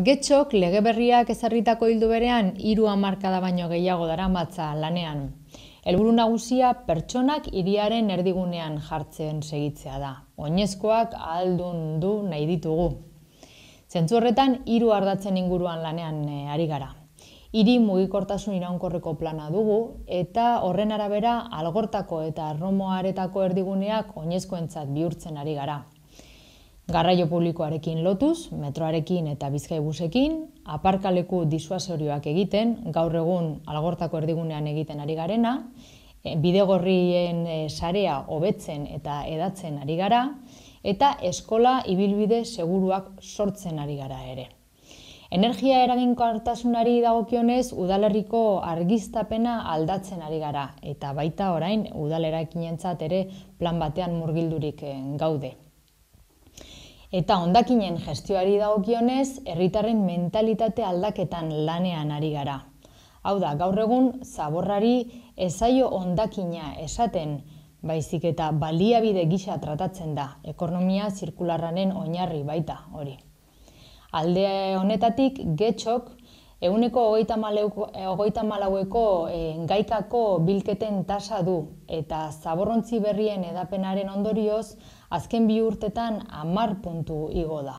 Getxok legeberriak ezarritako hildu berean hiru hamarkada baino gehiago dara daramatza lanean. Helburu nagusia pertsonak hiriaren erdigunean jartzen segitzea da. Oinezkoak ahaldun du nahi ditugu. Zentzu horretan hiru ardatzen inguruan lanean eh, ari gara. Hiri mugikortasun iraunkorreko plana dugu eta horren arabera algortako eta romoaretako erdiguneak oinezkoentzat bihurtzen ari gara. Garraio publikoarekin lotuz, metroarekin eta bizkaibusekin, aparkaleku disuasorioak egiten, gaur egun algortako erdigunean egiten ari garena, eh, bidegorrien eh, sarea hobetzen eta edatzen ari gara, eta eskola ibilbide seguruak sortzen ari gara ere. Energia eraginko hartasunari dagokionez udalerriko argiztapena aldatzen ari gara eta baita orain udalerakinentzat ere plan batean murgildurik eh, gaude. Eta ondakinen gestioari dagokionez, herritarren mentalitate aldaketan lanean ari gara. Hau da, gaur egun zaborrari ezaio ondakina esaten, baizik eta baliabide gisa tratatzen da, ekonomia zirkularranen oinarri baita hori. Alde honetatik, getxok, Euneko eh, hogeita malaueko e, gaikako bilketen tasa du eta zaborrontzi berrien edapenaren ondorioz azken bi urtetan amar puntu igo da.